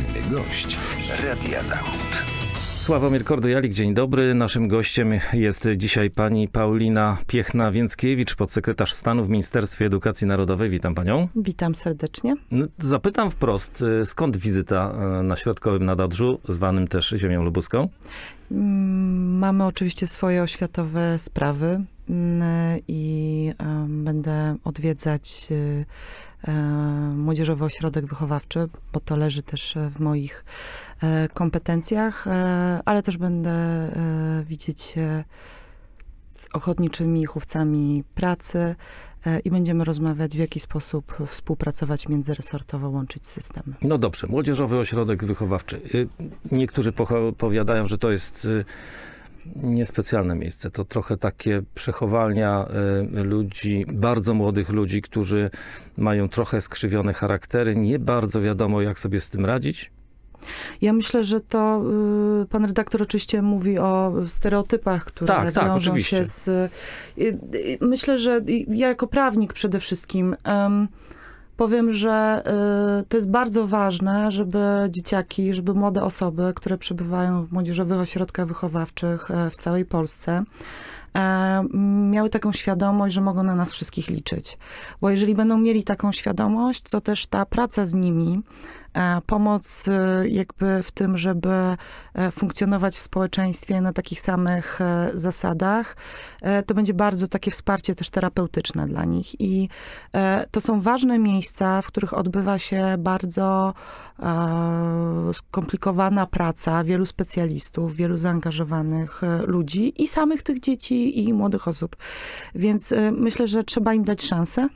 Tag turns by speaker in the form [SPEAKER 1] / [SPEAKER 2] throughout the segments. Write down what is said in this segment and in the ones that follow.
[SPEAKER 1] Poranny gość Radia Zachód. Sławomir Kordojalik, dzień dobry. Naszym gościem jest dzisiaj pani Paulina Piechna-Więckiewicz, podsekretarz stanu w Ministerstwie Edukacji Narodowej. Witam panią.
[SPEAKER 2] Witam serdecznie.
[SPEAKER 1] No, zapytam wprost, y, skąd wizyta y, na Środkowym Nadodrzu, zwanym też Ziemią Lubuską?
[SPEAKER 2] Mm, mamy oczywiście swoje oświatowe sprawy mm, i będę odwiedzać y, E, Młodzieżowy Ośrodek Wychowawczy, bo to leży też e, w moich e, kompetencjach, ale też będę widzieć się z ochotniczymi chówcami pracy i będziemy rozmawiać, w jaki sposób współpracować międzyresortowo, łączyć systemy. No
[SPEAKER 1] dobrze, Młodzieżowy Ośrodek Wychowawczy. Y, niektórzy powiadają, że to jest y, niespecjalne miejsce. To trochę takie przechowalnia y, ludzi, bardzo młodych ludzi, którzy mają trochę skrzywione charaktery. Nie bardzo wiadomo, jak sobie z tym radzić.
[SPEAKER 2] Ja myślę, że to y, pan redaktor oczywiście mówi o stereotypach, które tak, tak, wiążą oczywiście. się z. Y, myślę, że ja jako prawnik przede wszystkim. Um, powiem, że y, to jest bardzo ważne, żeby dzieciaki, żeby młode osoby, które przebywają w młodzieżowych ośrodkach wychowawczych e, w całej Polsce, e, miały taką świadomość, że mogą na nas wszystkich liczyć. Bo jeżeli będą mieli taką świadomość, to też ta praca z nimi E, pomoc e, jakby w tym, żeby e, funkcjonować w społeczeństwie na takich samych zasadach, to będzie bardzo takie wsparcie też terapeutyczne dla nich. I to są ważne miejsca, w których odbywa się bardzo skomplikowana praca wielu specjalistów, wielu zaangażowanych ludzi i samych tych dzieci i młodych osób. Więc myślę, że trzeba im dać szansę.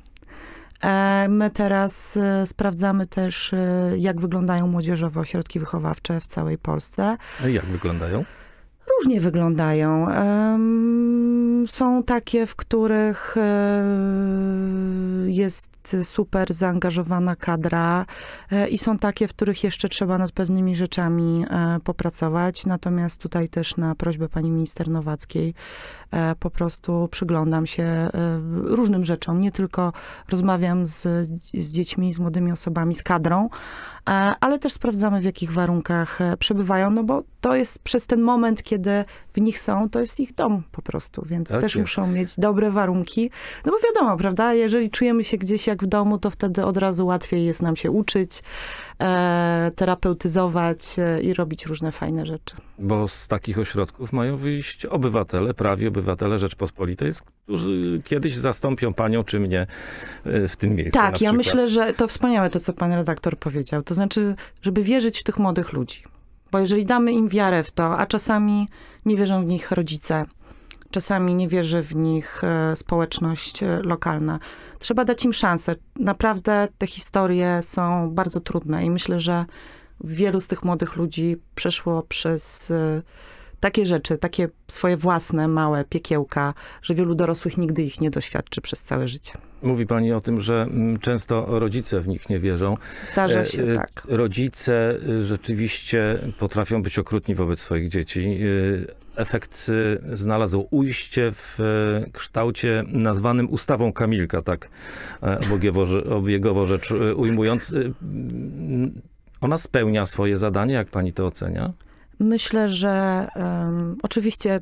[SPEAKER 2] E, my teraz e, sprawdzamy też, e, jak wyglądają młodzieżowe ośrodki wychowawcze w całej Polsce.
[SPEAKER 1] Jak wyglądają?
[SPEAKER 2] Różnie wyglądają. Są takie, w których e, jest super zaangażowana kadra e, i są takie, w których jeszcze trzeba nad pewnymi rzeczami e, popracować. Natomiast tutaj też na prośbę pani minister Nowackiej po prostu przyglądam się różnym rzeczom. Nie tylko rozmawiam z, z dziećmi, z młodymi osobami, z kadrą, ale też sprawdzamy, w jakich warunkach przebywają, no bo to jest przez ten moment, kiedy kiedy w nich są, to jest ich dom po prostu, więc tak też jest. muszą mieć dobre warunki. No bo wiadomo, prawda, jeżeli czujemy się gdzieś jak w domu, to wtedy od razu łatwiej jest nam się uczyć, e, terapeutyzować e, i robić różne fajne rzeczy.
[SPEAKER 1] Bo z takich ośrodków mają wyjść obywatele, prawi obywatele Rzeczpospolitej, którzy kiedyś zastąpią panią czy mnie e, w tym miejscu. Tak, ja myślę,
[SPEAKER 2] że to wspaniałe to, co pan redaktor powiedział. To znaczy, żeby wierzyć w tych młodych ludzi. Bo jeżeli damy im wiarę w to, a czasami nie wierzą w nich rodzice, czasami nie wierzy w nich e, społeczność e, lokalna, trzeba dać im szansę. Naprawdę te historie są bardzo trudne i myślę, że wielu z tych młodych ludzi przeszło przez e, takie rzeczy, takie swoje własne małe piekiełka, że wielu dorosłych nigdy ich nie doświadczy przez całe życie.
[SPEAKER 1] Mówi pani o tym, że mm, często rodzice w nich nie wierzą. Zdarza e, się, e, tak. Rodzice y, rzeczywiście potrafią być okrutni wobec swoich dzieci. Y, efekt y, znalazł ujście w e, kształcie nazwanym ustawą Kamilka, tak obiegowo, obiegowo rzecz ujmując. Mm, ona spełnia swoje zadanie, jak pani to ocenia?
[SPEAKER 2] Myślę, że um, oczywiście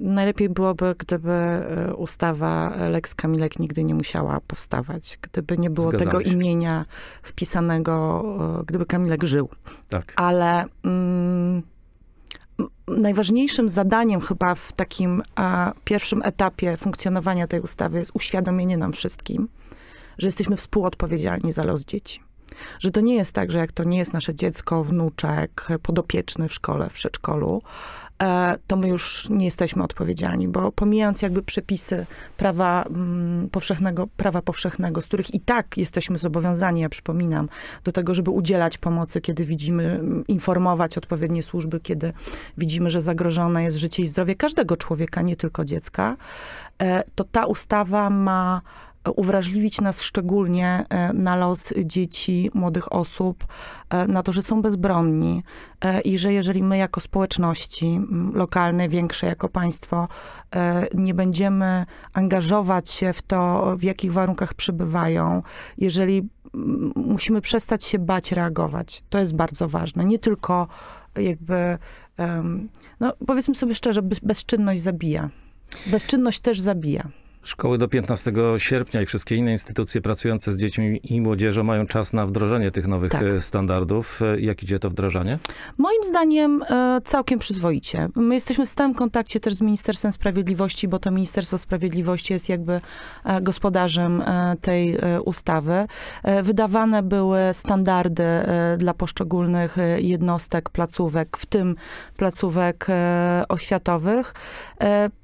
[SPEAKER 2] najlepiej byłoby, gdyby e, ustawa Lex Kamilek nigdy nie musiała powstawać, gdyby nie było tego się. imienia wpisanego, e, gdyby Kamilek
[SPEAKER 1] żył. Tak.
[SPEAKER 2] Ale mm, najważniejszym zadaniem chyba w takim a, pierwszym etapie funkcjonowania tej ustawy jest uświadomienie nam wszystkim, że jesteśmy współodpowiedzialni za los dzieci że to nie jest tak, że jak to nie jest nasze dziecko, wnuczek, podopieczny w szkole, w przedszkolu, e, to my już nie jesteśmy odpowiedzialni, bo pomijając jakby przepisy prawa mm, powszechnego, prawa powszechnego, z których i tak jesteśmy zobowiązani, ja przypominam, do tego, żeby udzielać pomocy, kiedy widzimy, mm, informować odpowiednie służby, kiedy widzimy, że zagrożone jest życie i zdrowie każdego człowieka, nie tylko dziecka, e, to ta ustawa ma uwrażliwić nas szczególnie e, na los dzieci, młodych osób, e, na to, że są bezbronni e, i że jeżeli my jako społeczności lokalne, większe jako państwo nie będziemy angażować się w to, w jakich warunkach przybywają, jeżeli musimy przestać się bać reagować, to jest bardzo ważne. Nie tylko jakby, no powiedzmy sobie szczerze, bezczynność zabija. Bezczynność też zabija.
[SPEAKER 1] Szkoły do 15 sierpnia i wszystkie inne instytucje pracujące z dziećmi i młodzieżą mają czas na wdrożenie tych nowych tak. E, standardów. E, jak idzie to wdrażanie?
[SPEAKER 2] Moim zdaniem e, całkiem przyzwoicie. My jesteśmy w stałym kontakcie też z Ministerstwem Sprawiedliwości, bo to Ministerstwo Sprawiedliwości jest jakby gospodarzem tej ustawy. Wydawane były standardy dla poszczególnych jednostek, placówek, w tym placówek oświatowych.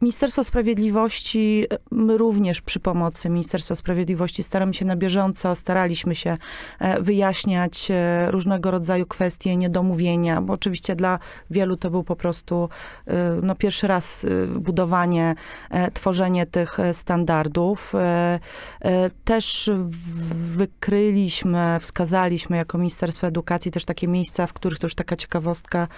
[SPEAKER 2] Ministerstwo Sprawiedliwości my również przy pomocy Ministerstwa Sprawiedliwości staramy się na bieżąco, staraliśmy się e, wyjaśniać e, różnego rodzaju kwestie niedomówienia, bo oczywiście dla wielu to był po prostu e, no, pierwszy raz budowanie, tworzenie tych standardów. Też wykryliśmy, wskazaliśmy jako Ministerstwo Edukacji też takie miejsca, w których to już taka ciekawostka,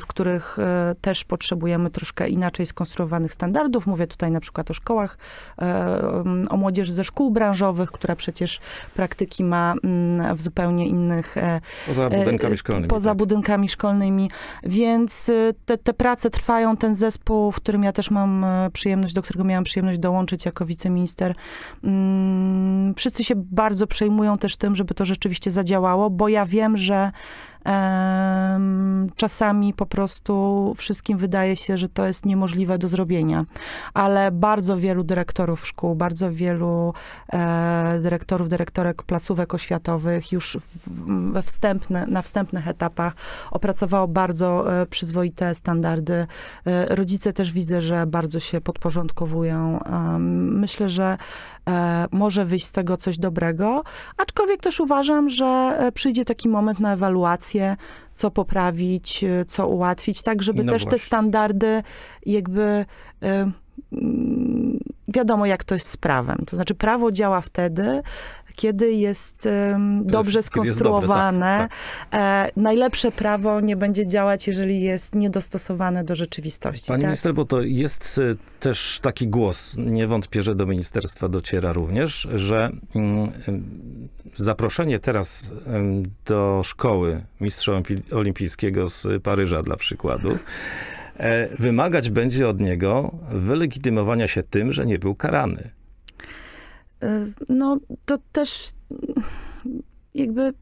[SPEAKER 2] w których też potrzebujemy troszkę inaczej skonstruowanych standardów. Mówię tutaj na przykład o szkołach E, o młodzież ze szkół branżowych, która przecież praktyki ma mm, w zupełnie innych... E, poza e, budynkami szkolnymi. Poza tak. budynkami szkolnymi. Więc te, te prace trwają. Ten zespół, w którym ja też mam przyjemność, do którego miałam przyjemność dołączyć jako wiceminister, mm, wszyscy się bardzo przejmują też tym, żeby to rzeczywiście zadziałało, bo ja wiem, że Czasami po prostu wszystkim wydaje się, że to jest niemożliwe do zrobienia, ale bardzo wielu dyrektorów szkół, bardzo wielu e, dyrektorów, dyrektorek placówek oświatowych już we wstępne, na wstępnych etapach opracowało bardzo e, przyzwoite standardy. E, rodzice też widzę, że bardzo się podporządkowują. Myślę, że może wyjść z tego coś dobrego, aczkolwiek też uważam, że przyjdzie taki moment na ewaluację co poprawić, y, co ułatwić, tak żeby no też właśnie. te standardy jakby... Y, mm, wiadomo, jak to jest z prawem. To znaczy, prawo działa wtedy, kiedy jest um, dobrze jest, skonstruowane. Jest dobre, tak, tak. E, najlepsze prawo nie będzie działać, jeżeli jest niedostosowane do rzeczywistości. Panie tak? minister,
[SPEAKER 1] bo to jest e, też taki głos, nie wątpię, że do ministerstwa dociera również, że mm, e, zaproszenie teraz do szkoły mistrza olimpijskiego z Paryża dla przykładu, wymagać będzie od niego wylegitymowania się tym, że nie był karany. Y,
[SPEAKER 2] no to też jakby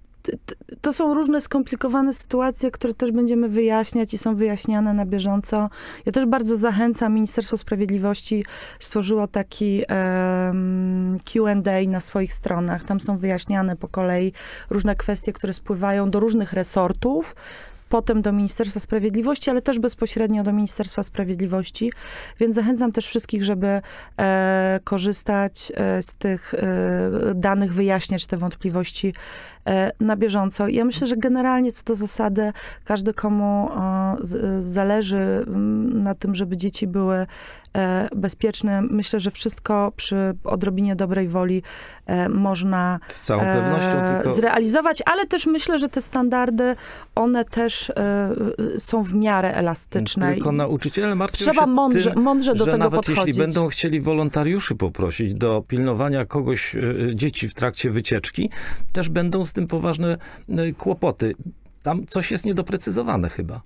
[SPEAKER 2] to są różne skomplikowane sytuacje, które też będziemy wyjaśniać i są wyjaśniane na bieżąco. Ja też bardzo zachęcam, Ministerstwo Sprawiedliwości stworzyło taki um, QA na swoich stronach. Tam są wyjaśniane po kolei różne kwestie, które spływają do różnych resortów potem do Ministerstwa Sprawiedliwości, ale też bezpośrednio do Ministerstwa Sprawiedliwości. Więc zachęcam też wszystkich, żeby e, korzystać e, z tych e, danych, wyjaśniać te wątpliwości E, na bieżąco. Ja myślę, że generalnie co do zasady każdy, komu e, e, zależy na tym, żeby dzieci były bezpieczne, myślę, że wszystko przy odrobinie dobrej woli można Z całą pewnością, tylko... zrealizować, ale też myślę, że te standardy, one też są w miarę elastyczne. Tylko
[SPEAKER 1] nauczyciele martwią Trzeba się mądrze, tym, mądrze do że tego nawet podchodzić. jeśli będą chcieli wolontariuszy poprosić do pilnowania kogoś, dzieci w trakcie wycieczki, też będą z tym poważne e, kłopoty. Tam coś jest niedoprecyzowane chyba.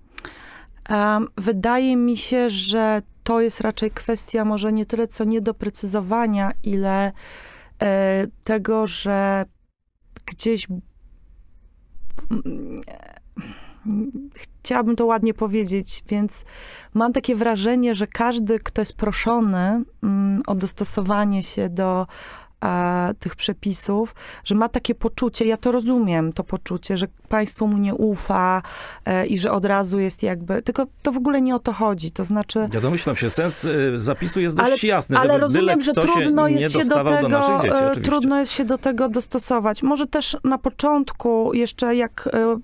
[SPEAKER 2] Um, wydaje mi się, że to jest raczej kwestia może nie tyle co niedoprecyzowania, ile e, tego, że gdzieś chciałabym to ładnie powiedzieć, więc mam takie wrażenie, że każdy, kto jest proszony mm, o dostosowanie się do e, tych przepisów, że ma takie poczucie, ja to rozumiem, to poczucie, że państwo mu nie ufa e, i że od razu jest jakby, tylko to w ogóle nie o to chodzi, to znaczy...
[SPEAKER 1] Ja domyślam się, sens e, zapisu jest dość ale, jasny. Ale rozumiem, że trudno się jest się do tego, do dzieci, e,
[SPEAKER 2] trudno jest się do tego dostosować. Może też na początku jeszcze jak e,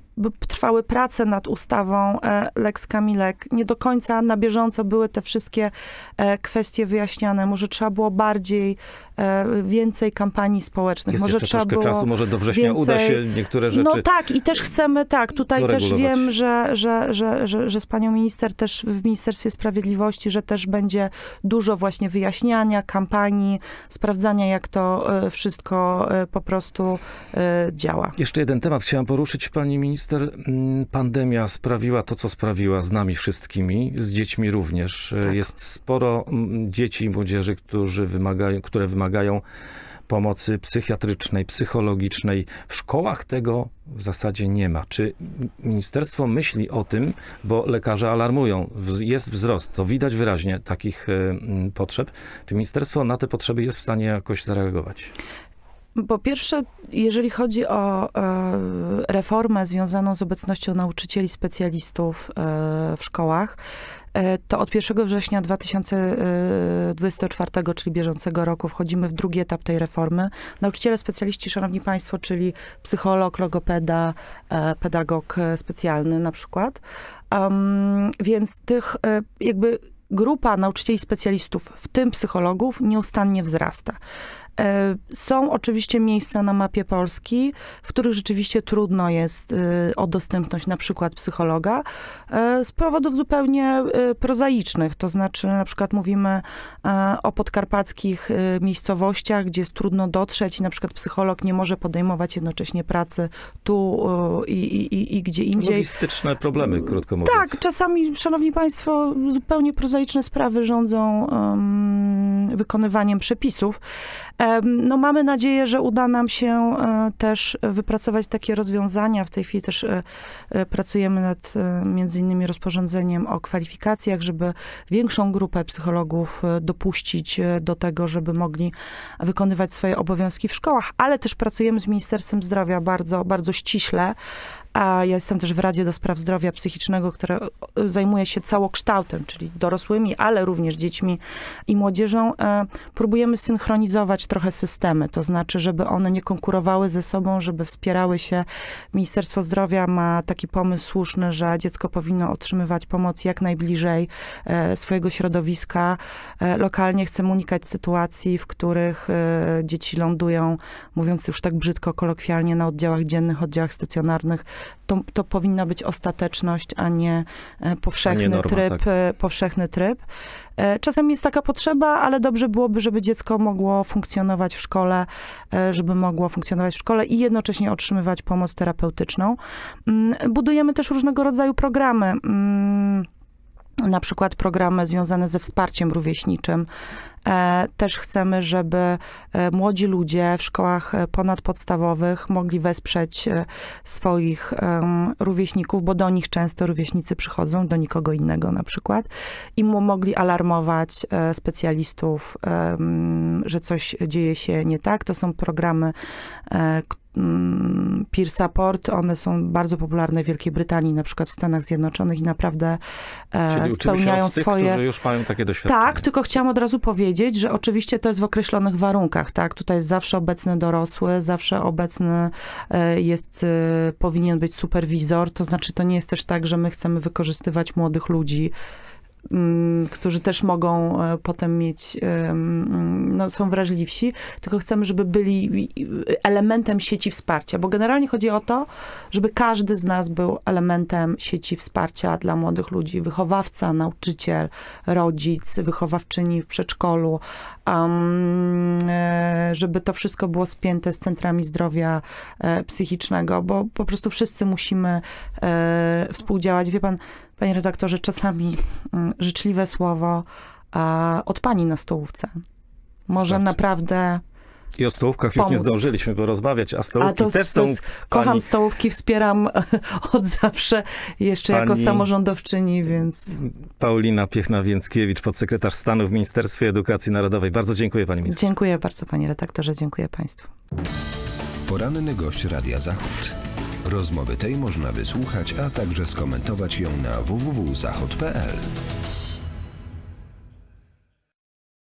[SPEAKER 2] trwały prace nad ustawą e, Lex Kamilek. Nie do końca na bieżąco były te wszystkie e, kwestie wyjaśniane. Może trzeba było bardziej, e, więcej kampanii społecznych. Jest może jeszcze trzeba było czasu, może do września więcej... uda się niektóre rzeczy. No tak, i też chcemy, tak, tutaj też wiem, że, że, że, że, że z panią minister też w Ministerstwie Sprawiedliwości, że też będzie dużo właśnie wyjaśniania, kampanii, sprawdzania, jak to
[SPEAKER 1] wszystko po prostu działa. Jeszcze jeden temat chciałam poruszyć, pani minister Ester, mm, pandemia sprawiła to, co sprawiła z nami wszystkimi, z dziećmi również. E, tak. Jest sporo mm, dzieci i młodzieży, którzy wymagają, które wymagają pomocy psychiatrycznej, psychologicznej. W szkołach tego w zasadzie nie ma. Czy ministerstwo myśli o tym, bo lekarze alarmują, jest wzrost, to widać wyraźnie takich e, potrzeb. Czy ministerstwo na te potrzeby jest w stanie jakoś zareagować?
[SPEAKER 2] Po pierwsze, jeżeli chodzi o e, reformę związaną z obecnością nauczycieli specjalistów e, w szkołach, e, to od 1 września 2024, czyli bieżącego roku, wchodzimy w drugi etap tej reformy. Nauczyciele specjaliści, szanowni państwo, czyli psycholog, logopeda, pedagog specjalny na przykład. Um, więc tych jakby grupa nauczycieli specjalistów, w tym psychologów, nieustannie wzrasta. E, są oczywiście miejsca na mapie Polski, w których rzeczywiście trudno jest o e, dostępność na przykład psychologa e, z powodów zupełnie prozaicznych. To znaczy na przykład mówimy o podkarpackich miejscowościach, gdzie jest trudno dotrzeć i na przykład psycholog nie może podejmować jednocześnie pracy tu i, i, i gdzie indziej.
[SPEAKER 1] Logistyczne problemy, krótko mówiąc.
[SPEAKER 2] Tak, czasami, szanowni państwo, zupełnie prozaiczne sprawy rządzą um, wykonywaniem przepisów. No mamy nadzieję, że uda nam się e, też wypracować takie rozwiązania. W tej chwili też e, e, pracujemy nad między innymi rozporządzeniem o kwalifikacjach, żeby większą grupę psychologów dopuścić do tego, żeby mogli wykonywać swoje obowiązki w szkołach, ale też pracujemy z Ministerstwem Zdrowia bardzo, bardzo ściśle a ja jestem też w Radzie do Spraw Zdrowia Psychicznego, która e, zajmuje się całokształtem, czyli dorosłymi, ale również dziećmi i młodzieżą, e, próbujemy synchronizować trochę systemy, to znaczy, żeby one nie konkurowały ze sobą, żeby wspierały się. Ministerstwo Zdrowia ma taki pomysł słuszny, że dziecko powinno otrzymywać pomoc jak najbliżej e, swojego środowiska. Lokalnie chcemy unikać sytuacji, w których dzieci lądują, mówiąc już tak brzydko, kolokwialnie, na oddziałach dziennych, oddziałach stacjonarnych, to, to powinna być ostateczność, a nie e, powszechny a nie norma, tryb. Tak. E, powszechny tryb. E, czasem jest taka potrzeba, ale dobrze byłoby, żeby dziecko mogło funkcjonować w szkole, żeby mogło funkcjonować w szkole i jednocześnie otrzymywać pomoc terapeutyczną. Mm, budujemy też różnego rodzaju programy. Mm, na przykład programy związane ze wsparciem rówieśniczym. E, też chcemy, żeby e, młodzi ludzie w szkołach e, ponadpodstawowych mogli wesprzeć swoich rówieśników, bo do nich często rówieśnicy przychodzą, do nikogo innego na przykład, i mogli alarmować specjalistów, że coś dzieje się nie tak. To są programy, Mm, peer support, one są bardzo popularne w Wielkiej Brytanii, na przykład w Stanach Zjednoczonych i naprawdę e, Czyli spełniają się tych, swoje. Którzy już mają takie doświadczenie. Tak, tylko chciałam od razu powiedzieć, że oczywiście to jest w określonych warunkach, tak? Tutaj jest zawsze obecny dorosły, zawsze obecny e, jest, e, powinien być superwizor, to znaczy to nie jest też tak, że my chcemy wykorzystywać młodych ludzi Mm, którzy też mogą e, potem mieć, e, mm, no, są wrażliwsi, tylko chcemy, żeby byli elementem sieci wsparcia, bo generalnie chodzi o to, żeby każdy z nas był elementem sieci wsparcia dla młodych ludzi. Wychowawca, nauczyciel, rodzic, wychowawczyni w przedszkolu, e, żeby to wszystko było spięte z centrami zdrowia psychicznego, bo po prostu wszyscy musimy współdziałać. Wie pan, panie redaktorze, czasami mm, życzliwe słowo e, od pani na stołówce może Start. naprawdę
[SPEAKER 1] i o stołówkach pomóc. już nie zdążyliśmy porozmawiać, a stołówki a to, też są... pani... Kocham
[SPEAKER 2] stołówki, wspieram od
[SPEAKER 1] zawsze, jeszcze pani... jako
[SPEAKER 2] samorządowczyni, więc...
[SPEAKER 1] Paulina Piechna-Więckiewicz, podsekretarz stanu w Ministerstwie Edukacji Narodowej. Bardzo dziękuję pani minister. Dziękuję bardzo panie redaktorze, dziękuję państwu. Poranny gość Radia Zachód. Rozmowy tej można wysłuchać, a także skomentować ją na www.zachod.pl.